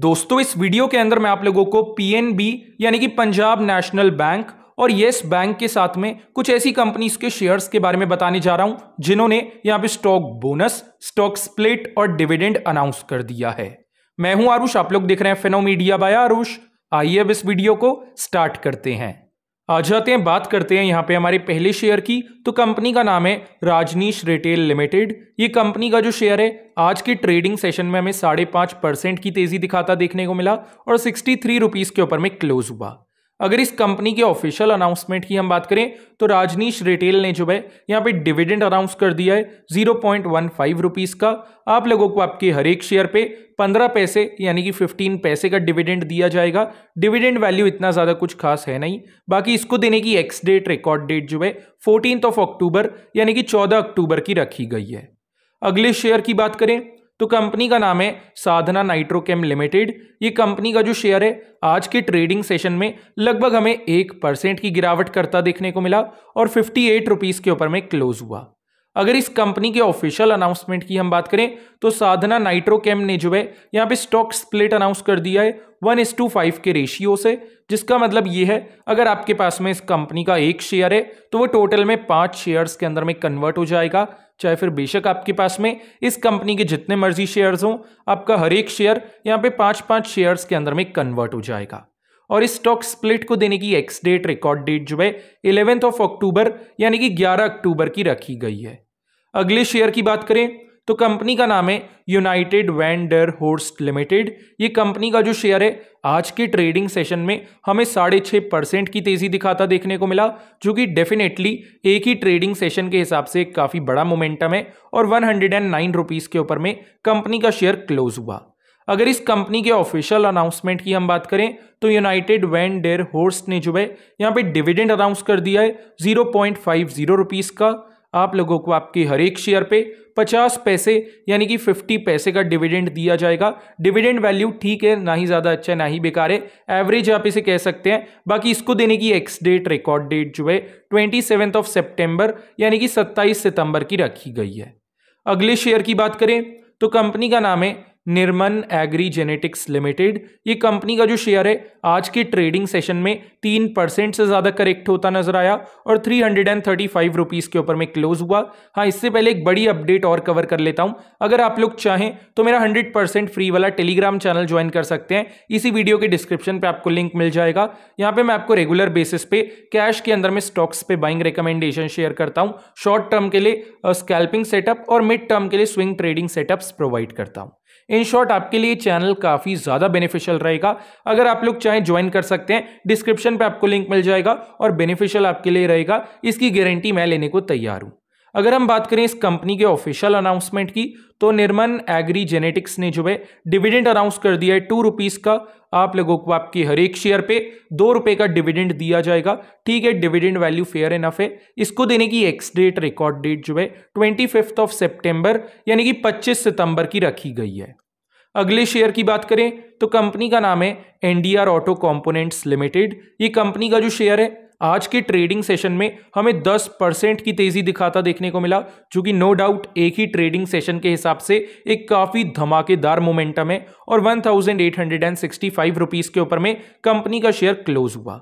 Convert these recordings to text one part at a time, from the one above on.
दोस्तों इस वीडियो के अंदर मैं आप लोगों को पीएनबी यानी कि पंजाब नेशनल बैंक और येस बैंक के साथ में कुछ ऐसी कंपनीज के शेयर्स के बारे में बताने जा रहा हूं जिन्होंने यहां पे स्टॉक बोनस स्टॉक स्प्लिट और डिविडेंड अनाउंस कर दिया है मैं हूं आरुष आप लोग देख रहे हैं फेनो मीडिया बाय आरुष आइए अब इस वीडियो को स्टार्ट करते हैं आ जाते हैं बात करते हैं यहाँ पे हमारे पहले शेयर की तो कंपनी का नाम है राजनीश रिटेल लिमिटेड ये कंपनी का जो शेयर है आज के ट्रेडिंग सेशन में हमें साढ़े पाँच परसेंट की तेज़ी दिखाता देखने को मिला और सिक्सटी थ्री रुपीज़ के ऊपर में क्लोज हुआ अगर इस कंपनी के ऑफिशियल अनाउंसमेंट की हम बात करें तो राजनीश रिटेल ने जो है यहाँ पे डिविडेंड अनाउंस कर दिया है zero point one five rupees का आप लोगों को आपके हर एक शेयर पे पंद्रह पैसे यानी कि फिफ्टीन पैसे का डिविडेंड दिया जाएगा डिविडेंड वैल्यू इतना ज़्यादा कुछ खास है नहीं बाकी इसको देने की एक्स डेट रिकॉर्ड डेट जो है फोर्टीन ऑफ अक्टूबर यानी कि चौदह अक्टूबर की रखी गई है अगले शेयर की बात करें तो कंपनी का नाम है साधना नाइट्रोकेम लिमिटेड ये कंपनी का जो शेयर है आज के ट्रेडिंग सेशन में लगभग हमें एक परसेंट की गिरावट करता देखने को मिला और फिफ्टी एट रुपीज़ के ऊपर में क्लोज हुआ अगर इस कंपनी के ऑफिशियल अनाउंसमेंट की हम बात करें तो साधना नाइट्रोकेम ने जो है यहाँ पे स्टॉक स्प्लिट अनाउंस कर दिया है वन इस टू फाइव के रेशियो से जिसका मतलब ये है अगर आपके पास में इस कंपनी का एक शेयर है तो वो टोटल में पांच शेयर्स के अंदर में कन्वर्ट हो जाएगा चाहे फिर बेशक आपके पास में इस कंपनी के जितने मर्जी शेयर्स हों आपका हर एक शेयर यहाँ पे पाँच पाँच शेयर्स के अंदर में कन्वर्ट हो जाएगा और इस स्टॉक स्प्लिट को देने की एक्स डेट रिकॉर्ड डेट जो है इलेवेंथ ऑफ अक्टूबर यानी कि ग्यारह अक्टूबर की रखी गई है अगले शेयर की बात करें तो कंपनी का नाम है यूनाइटेड वैंडर होर्स्ट लिमिटेड ये कंपनी का जो शेयर है आज के ट्रेडिंग सेशन में हमें साढ़े छः परसेंट की तेज़ी दिखाता देखने को मिला जो कि डेफिनेटली एक ही ट्रेडिंग सेशन के हिसाब से काफ़ी बड़ा मोमेंटम है और one hundred and nine rupees के ऊपर में कंपनी का शेयर क्लोज हुआ अगर इस कंपनी के ऑफिशियल अनाउंसमेंट की हम बात करें तो यूनाइटेड वैन डेयर होर्स ने जो है यहाँ पे डिविडेंड अनाउंस कर दिया है zero point five zero rupees का आप लोगों को आपके हर एक शेयर पे 50 पैसे यानी कि 50 पैसे का डिविडेंड दिया जाएगा डिविडेंड वैल्यू ठीक है ना ही ज़्यादा अच्छा ना ही बेकार है एवरेज आप इसे कह सकते हैं बाकी इसको देने की एक्स डेट रिकॉर्ड डेट जो है ट्वेंटी सेवेंथ ऑफ सेप्टेम्बर यानी कि सत्ताईस सितंबर की रखी गई है अगले शेयर की बात करें तो कंपनी का नाम है निर्मन एग्री जेनेटिक्स लिमिटेड ये कंपनी का जो शेयर है आज के ट्रेडिंग सेशन में तीन परसेंट से ज़्यादा करेक्ट होता नजर आया और three hundred and thirty five rupees के ऊपर में क्लोज हुआ हाँ इससे पहले एक बड़ी अपडेट और कवर कर लेता हूँ अगर आप लोग चाहें तो मेरा हंड्रेड परसेंट फ्री वाला टेलीग्राम चैनल ज्वाइन कर सकते हैं इसी वीडियो के डिस्क्रिप्शन पर आपको लिंक मिल जाएगा यहाँ पर मैं आपको रेगुलर बेसिस पे कैश के अंदर में स्टॉक्स पे बाइंग रिकमेंडेशन शेयर करता हूँ शॉर्ट टर्म के लिए स्कैल्पिंग सेटअप और मिड टर्म के लिए स्विंग ट्रेडिंग सेटअप्स प्रोवाइड करता हूँ इन शॉर्ट आपके लिए चैनल काफ़ी ज़्यादा बेनिफिशियल रहेगा अगर आप लोग चाहें ज्वाइन कर सकते हैं डिस्क्रिप्शन पर आपको लिंक मिल जाएगा और बेनिफिशियल आपके लिए रहेगा इसकी गारंटी मैं लेने को तैयार हूँ अगर हम बात करें इस कंपनी के ऑफिशियल अनाउंसमेंट की तो निर्मन एग्री जेनेटिक्स ने जो है डिविडेंड अनाउंस कर दिया है टू रुपीज़ का आप लोगों को आपके हर एक शेयर पे दो रुपये का डिविडेंड दिया जाएगा ठीक है डिविडेंड वैल्यू फेयर एनफ है इसको देने की एक्स डेट रिकॉर्ड डेट जो है ट्वेंटी फिफ्थ ऑफ सेप्टेम्बर यानी कि पच्चीस सितंबर की रखी गई है अगले शेयर की बात करें तो कंपनी का नाम है एनडीआर ऑटो कंपोनेंट्स लिमिटेड ये कंपनी का जो शेयर है आज के ट्रेडिंग सेशन में हमें 10 परसेंट की तेजी दिखाता देखने को मिला जो कि नो डाउट एक ही ट्रेडिंग सेशन के हिसाब से एक काफ़ी धमाकेदार मोमेंटम है और one thousand eight hundred and sixty five rupees के ऊपर में कंपनी का शेयर क्लोज हुआ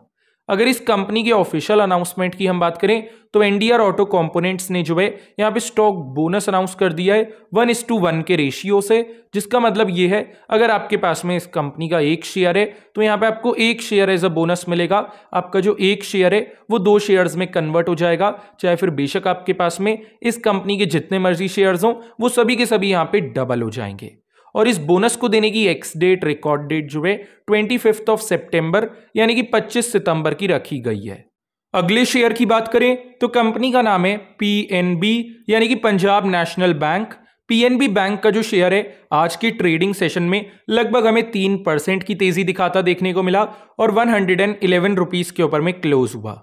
अगर इस कंपनी के ऑफिशियल अनाउंसमेंट की हम बात करें तो एनडीआर ऑटो कंपोनेंट्स ने जो है यहाँ पे स्टॉक बोनस अनाउंस कर दिया है वन इस टू वन के रेशियो से जिसका मतलब ये है अगर आपके पास में इस कंपनी का एक शेयर है तो यहाँ पे आपको एक शेयर एज अ बोनस मिलेगा आपका जो एक शेयर है वो दो शेयर्स में कन्वर्ट हो जाएगा चाहे फिर बेशक आपके पास में इस कंपनी के जितने मर्जी शेयर्स हों वो सभी के सभी यहाँ पर डबल हो जाएंगे और इस बोनस को देने की एक्स डेट रिकॉर्ड डेट जो है ट्वेंटी फिफ्थ ऑफ सेप्टेम्बर यानी कि पच्चीस सितंबर की रखी गई है अगले शेयर की बात करें तो कंपनी का नाम है पीएनबी यानी कि Punjab National Bank PNB bank का जो शेयर है आज के ट्रेडिंग सेशन में लगभग हमें तीन परसेंट की तेजी दिखाता देखने को मिला और one hundred and eleven rupees के ऊपर में क्लोज हुआ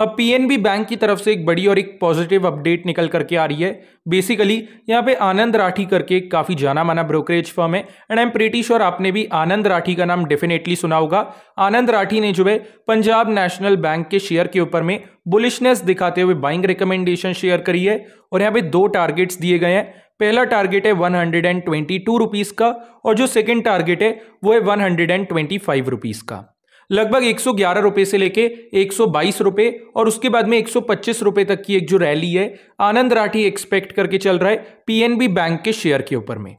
अब पीएनबी बैंक की तरफ से एक बड़ी और एक पॉजिटिव अपडेट निकल करके आ रही है बेसिकली यहाँ पे आनंद राठी करके काफ़ी जाना माना ब्रोकरेज फर्म है and I am pretty sure आपने भी आनंद राठी का नाम डेफिनेटली सुना होगा आनंद राठी ने जो है पंजाब नेशनल बैंक के शेयर के ऊपर में बुलिशनेस दिखाते हुए बाइंग रिकमेंडेशन शेयर करी है और यहाँ पे दो टारगेट्स दिए गए हैं पहला टारगेट है one hundred and twenty two rupees का और जो सेकेंड टारगेट है वो है one hundred and twenty five rupees का लगभग एक रुपए से लेके एक रुपए और उसके बाद में एक रुपए तक की एक जो रैली है आनंद राठी एक्सपेक्ट करके चल रहा है पीएनबी बैंक के शेयर के ऊपर में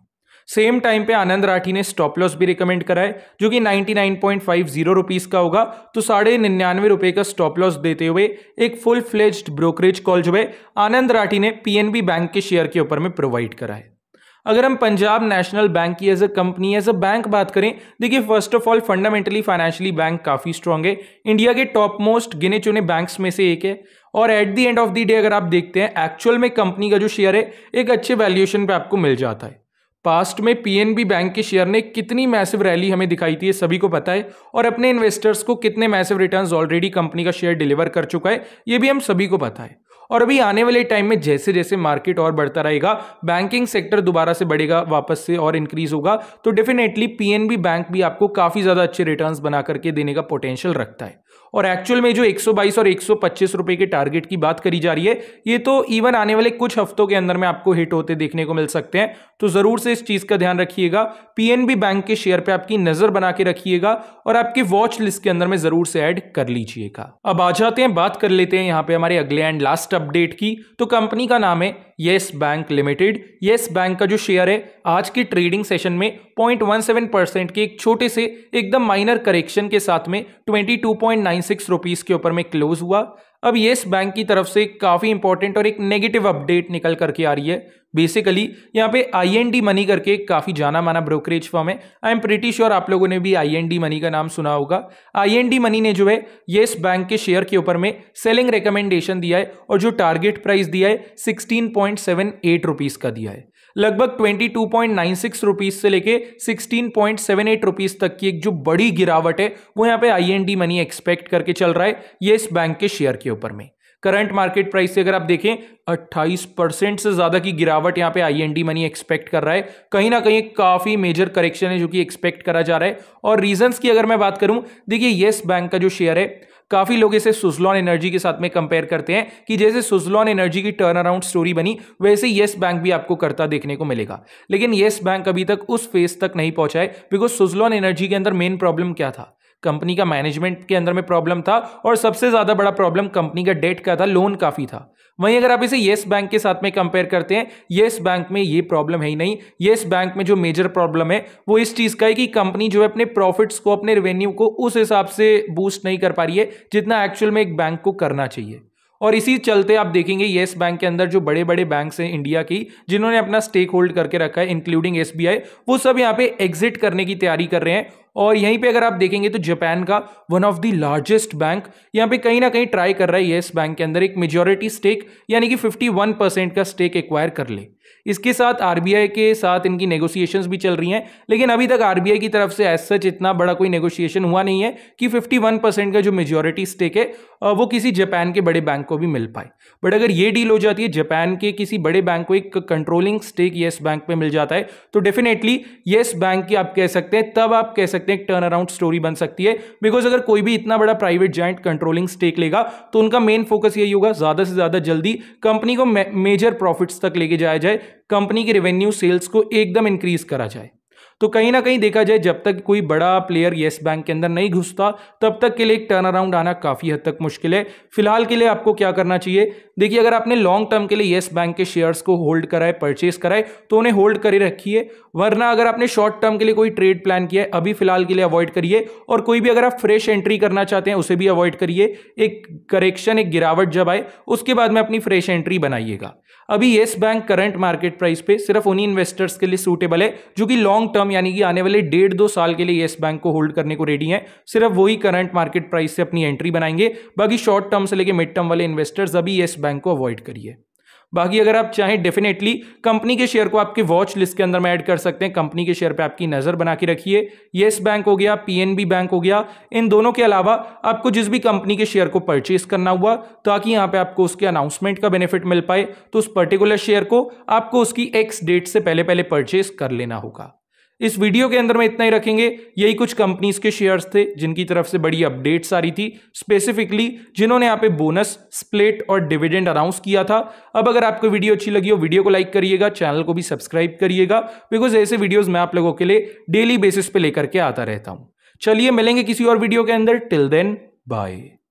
सेम टाइम पे आनंद राठी ने स्टॉप लॉस भी रिकमेंड करा है जो कि 99.50 रुपीस का होगा तो साढ़े निन्यानवे रुपए का स्टॉप लॉस देते हुए एक फुल फ्लेज्ड ब्रोकरेज कॉल जो है आनंद राठी ने पीएनबी बैंक के शेयर के ऊपर में प्रोवाइड करा है अगर हम पंजाब नेशनल बैंक की as a company as a bank बात करें देखिए first of all fundamentally financially bank काफ़ी स्ट्रांग है इंडिया के टॉप मोस्ट गिने चुने बैंक्स में से एक है और at the end of the day अगर आप देखते हैं एक्चुअल में कंपनी का जो शेयर है एक अच्छे वैल्यूएशन पे आपको मिल जाता है पास्ट में पीएनबी बैंक के शेयर ने कितनी मैसिव रैली हमें दिखाई थी सभी को पता है और अपने इन्वेस्टर्स को कितने मैसिव रिटर्न्स ऑलरेडी कंपनी का शेयर डिलीवर कर चुका है ये भी हम सभी को पता है और अभी आने वाले टाइम में जैसे जैसे मार्केट और बढ़ता रहेगा बैंकिंग सेक्टर दोबारा से बढ़ेगा वापस से और इंक्रीज होगा तो डेफिनेटली पीएनबी बैंक भी आपको काफ़ी ज़्यादा अच्छे रिटर्न्स बना करके देने का पोटेंशियल रखता है और एक्चुअल में जो 122 और 125 रुपए के टारगेट की बात करी जा रही है ये तो इवन आने वाले कुछ हफ्तों के अंदर में आपको हिट होते देखने को मिल सकते हैं तो ज़रूर से इस चीज़ का ध्यान रखिएगा पीएनबी बैंक के शेयर पे आपकी नज़र बना के रखिएगा और आपकी वॉच लिस्ट के अंदर में ज़रूर से ऐड कर लीजिएगा अब आ जाते हैं बात कर लेते हैं यहाँ पे हमारे अगले एंड लास्ट अपडेट की तो कंपनी का नाम है Yes Bank Limited Yes Bank का जो शेयर है आज की ट्रेडिंग सेशन में 0.17 परसेंट की एक छोटे से एकदम माइनर करेक्शन के साथ में 22.96 रुपीस के ऊपर में क्लोज हुआ अब येस बैंक की तरफ से काफ़ी इंपॉर्टेंट और एक नेगेटिव अपडेट निकल करके आ रही है बेसिकली यहाँ पे आई एन डी मनी करके काफ़ी जाना माना ब्रोकरेज फॉर्म है आई एम प्रिटी श्योर आप लोगों ने भी आई एन डी मनी का नाम सुना होगा आई डी मनी ने जो है येस बैंक के शेयर के ऊपर में सेलिंग रिकमेंडेशन दिया है और जो टारगेट प्राइस दिया है sixteen point seven eight rupees का दिया है लगभग twenty two point nine six rupees से लेके sixteen point seven eight rupees तक की एक जो बड़ी गिरावट है वो यहाँ पे I N D Money expect करके चल रहा है ये इस बैंक के शेयर के ऊपर में करंट मार्केट प्राइस से अगर आप देखें 28 परसेंट से ज़्यादा की गिरावट यहां पे आईएनडी मनी एक्सपेक्ट कर रहा है कहीं ना कहीं काफ़ी मेजर करेक्शन है जो कि एक्सपेक्ट करा जा रहा है और रीजंस की अगर मैं बात करूं देखिए येस बैंक का जो शेयर है काफ़ी लोग इसे सुजलॉन एनर्जी के साथ में कंपेयर करते हैं कि जैसे सुजलॉन एनर्जी की टर्न अराउंड स्टोरी बनी वैसे येस बैंक भी आपको करता देखने को मिलेगा लेकिन येस बैंक अभी तक उस फेज तक नहीं पहुंचा है बिकॉज सुजलॉन एनर्जी के अंदर मेन प्रॉब्लम क्या था कंपनी का मैनेजमेंट के अंदर में प्रॉब्लम था और सबसे ज़्यादा बड़ा प्रॉब्लम कंपनी का डेट का था लोन काफ़ी था वहीं अगर आप इसे येस बैंक के साथ में कंपेयर करते हैं येस बैंक में ये प्रॉब्लम है ही नहीं येस बैंक में जो मेजर प्रॉब्लम है वो इस चीज़ का है कि कंपनी जो है अपने प्रॉफिट्स को अपने रेवेन्यू को उस हिसाब से बूस्ट नहीं कर पा रही है जितना एक्चुअल में एक बैंक को करना चाहिए और इसी चलते आप देखेंगे येस बैंक के अंदर जो बड़े बड़े बैंक हैं इंडिया की जिन्होंने अपना स्टेक होल्ड करके रखा है इंक्लूडिंग एसबीआई वो सब यहाँ पे एग्जिट करने की तैयारी कर रहे हैं और यहीं पे अगर आप देखेंगे तो जापान का one of the largest bank यहाँ पे कहीं ना कहीं ट्राई कर रहा है येस बैंक के अंदर एक मेजोरिटी स्टेक यानी कि 51 परसेंट का स्टेक एक्वायर कर ले इसके साथ आरबीआई के साथ इनकी नेगोशिएशंस भी चल रही हैं लेकिन अभी तक आरबीआई की तरफ से एज सच इतना बड़ा कोई नेगोशिएशन हुआ नहीं है कि फिफ्टी परसेंट का जो मेजोरिटी स्टेक है वो किसी जापान के बड़े बैंक को भी मिल पाए बट अगर ये डील हो जाती है जापान के किसी बड़े बैंक को एक कंट्रोलिंग स्टेक येस बैंक पर मिल जाता है तो डेफिनेटली येस बैंक की आप कह सकते हैं तब आप कह सकते सकते हैं एक टर्न अराउंड स्टोरी बन सकती है बिकॉज अगर कोई भी इतना बड़ा प्राइवेट जॉइंट कंट्रोलिंग स्टेक लेगा तो उनका मेन फोकस यही होगा ज़्यादा से ज़्यादा जल्दी कंपनी को मेजर प्रॉफिट्स तक लेके जाया जाए कंपनी के रेवेन्यू सेल्स को एकदम इंक्रीज करा जाए तो कहीं ना कहीं देखा जाए जब तक कोई बड़ा प्लेयर येस बैंक के अंदर नहीं घुसता तब तक के लिए एक टर्न अराउंड आना काफ़ी हद तक मुश्किल है फिलहाल के लिए आपको क्या करना चाहिए देखिए अगर आपने लॉन्ग टर्म के लिए येस बैंक के शेयर्स को होल्ड कराए परचेस कराए तो उन्हें होल्ड करे रखिए वरना अगर आपने शॉर्ट टर्म के लिए कोई ट्रेड प्लान किया है अभी फिलहाल के लिए अवॉइड करिए और कोई भी अगर आप फ्रेश एंट्री करना चाहते हैं उसे भी अवॉइड करिए एक करेक्शन एक गिरावट जब आए उसके बाद में अपनी फ्रेश एंट्री बनाइएगा अभी Yes Bank current market price पे सिर्फ उन्हीं इन्वेस्टर्स के लिए सूटेबल है जो कि लॉन्ग टर्म टर्म यानी कि आने वाले डेढ़ दो साल के लिए येस बैंक को होल्ड करने को रेडी हैं सिर्फ वही करंट मार्केट प्राइस से अपनी एंट्री बनाएंगे बाकी शॉर्ट टर्म से लेकर मिड टर्म वाले इन्वेस्टर्स अभी येस बैंक को अवॉइड करिए बाकी अगर आप चाहें डेफिनेटली कंपनी के शेयर को आपके वॉच लिस्ट के अंदर में ऐड कर सकते हैं कंपनी के शेयर पे आपकी नज़र बना के रखिए येस बैंक हो गया पीएनबी बैंक हो गया इन दोनों के अलावा आपको जिस भी कंपनी के शेयर को परचेस करना हुआ ताकि यहाँ पे आपको उसके अनाउंसमेंट का बेनिफिट मिल पाए तो उस पर्टिकुलर शेयर को आपको उसकी एक्स डेट से पहले पहले परचेस कर लेना होगा इस वीडियो के अंदर में इतना ही रखेंगे यही कुछ कंपनीज के शेयर्स थे जिनकी तरफ से बड़ी अपडेट्स आ रही थी स्पेसिफिकली जिन्होंने यहाँ पे बोनस स्प्लिट और डिविडेंड अनाउंस किया था अब अगर आपको वीडियो अच्छी लगी हो वीडियो को लाइक करिएगा चैनल को भी सब्सक्राइब करिएगा बिकॉज ऐसे वीडियोज मैं आप लोगों के लिए डेली बेसिस पे लेकर के आता रहता हूँ चलिए मिलेंगे किसी और वीडियो के अंदर टिल देन बाय